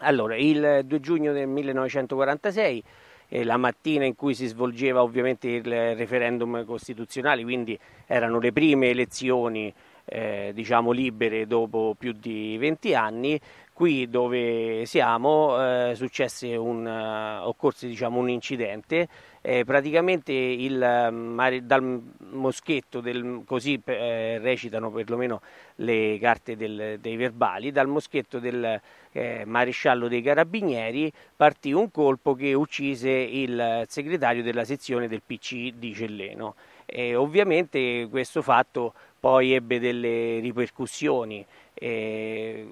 Allora, il 2 giugno del 1946, eh, la mattina in cui si svolgeva ovviamente il referendum costituzionale, quindi erano le prime elezioni eh, diciamo libere dopo più di 20 anni, qui dove siamo eh, successe un, uh, eh, occorse diciamo, un incidente, eh, praticamente il, mare, dal moschetto, del, così eh, recitano perlomeno le carte del, dei verbali, dal moschetto del eh, maresciallo dei carabinieri partì un colpo che uccise il segretario della sezione del PC di Celleno. E ovviamente questo fatto poi ebbe delle ripercussioni. Eh,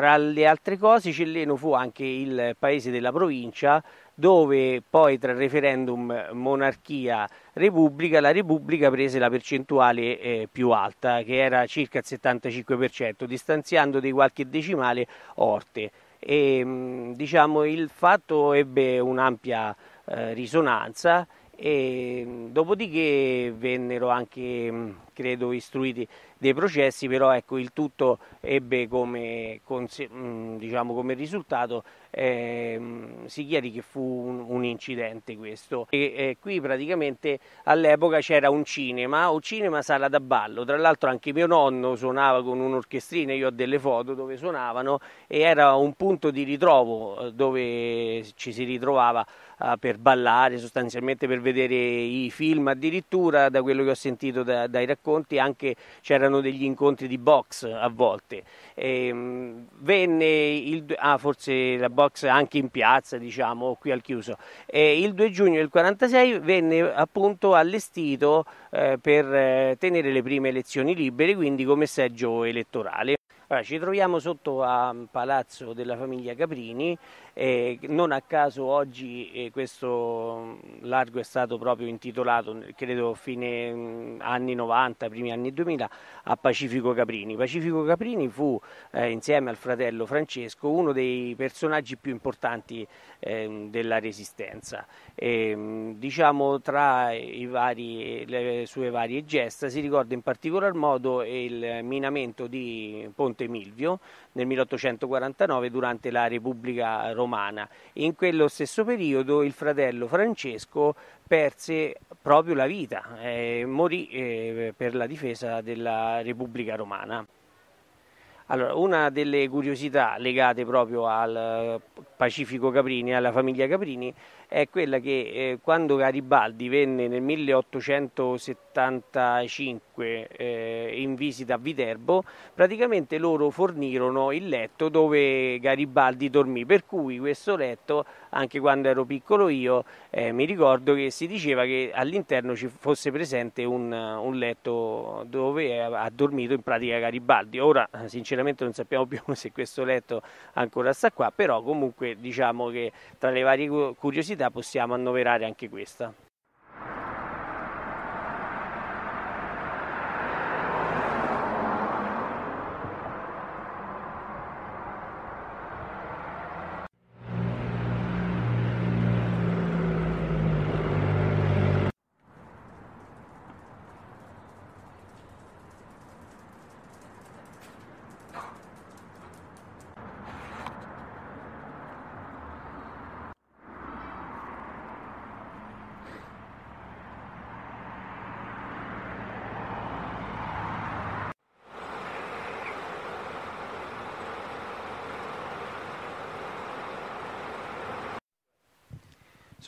tra le altre cose Celleno fu anche il paese della provincia dove poi tra il referendum monarchia-repubblica la Repubblica prese la percentuale eh, più alta che era circa il 75% distanziando di qualche decimale Orte e ehm, diciamo il fatto ebbe un'ampia eh, risonanza e dopodiché vennero anche credo istruiti dei processi, però ecco, il tutto ebbe come, mm, diciamo, come risultato ehm, si Sighieri che fu un, un incidente questo. E, eh, qui praticamente all'epoca c'era un cinema, un cinema sala da ballo, tra l'altro anche mio nonno suonava con un'orchestrina, io ho delle foto dove suonavano e era un punto di ritrovo eh, dove ci si ritrovava eh, per ballare, sostanzialmente per vedere i film addirittura, da quello che ho sentito da, dai racconti sconti, anche c'erano degli incontri di box a volte. E, ehm, venne il, ah, forse la box anche in piazza, diciamo, qui al chiuso. E il 2 giugno del 1946 venne appunto allestito eh, per eh, tenere le prime elezioni libere, quindi come seggio elettorale. Allora, ci troviamo sotto a Palazzo della famiglia Caprini, eh, non a caso oggi eh, questo mm, largo è stato proprio intitolato, credo fine mm, anni 90, primi anni 2000, a Pacifico Caprini. Pacifico Caprini fu, eh, insieme al fratello Francesco, uno dei personaggi più importanti ehm, della Resistenza. E, ehm, diciamo, tra vari, le sue varie gesta si ricorda in particolar modo il minamento di Ponte Monte Milvio nel 1849 durante la Repubblica Romana. In quello stesso periodo il fratello Francesco perse proprio la vita e eh, morì eh, per la difesa della Repubblica Romana. Allora, una delle curiosità legate proprio al Pacifico Caprini, alla famiglia Caprini, è quella che eh, quando Garibaldi venne nel 1875 eh, in visita a Viterbo, praticamente loro fornirono il letto dove Garibaldi dormì, per cui questo letto, anche quando ero piccolo io, eh, mi ricordo che si diceva che all'interno ci fosse presente un, un letto dove ha dormito in pratica Garibaldi. Ora sinceramente non sappiamo più se questo letto ancora sta qua, però comunque diciamo che tra le varie curiosità possiamo annoverare anche questa.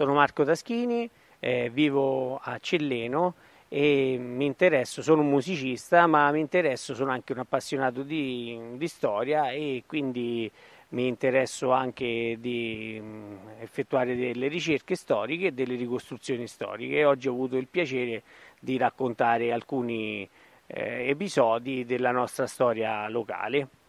Sono Marco Taschini, eh, vivo a Celleno e mi interesso, sono un musicista ma mi interesso, sono anche un appassionato di, di storia e quindi mi interesso anche di mm, effettuare delle ricerche storiche e delle ricostruzioni storiche. Oggi ho avuto il piacere di raccontare alcuni eh, episodi della nostra storia locale.